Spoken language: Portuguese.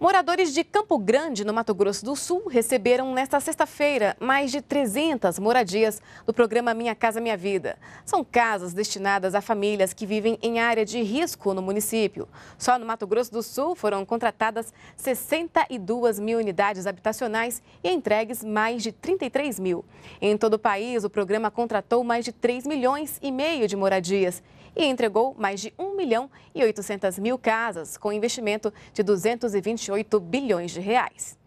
Moradores de Campo Grande, no Mato Grosso do Sul, receberam nesta sexta-feira mais de 300 moradias do programa Minha Casa Minha Vida. São casas destinadas a famílias que vivem em área de risco no município. Só no Mato Grosso do Sul foram contratadas 62 mil unidades habitacionais e entregues mais de 33 mil. Em todo o país, o programa contratou mais de 3 milhões e meio de moradias e entregou mais de 1 milhão e 800 mil casas, com investimento de 220 28 bilhões de reais.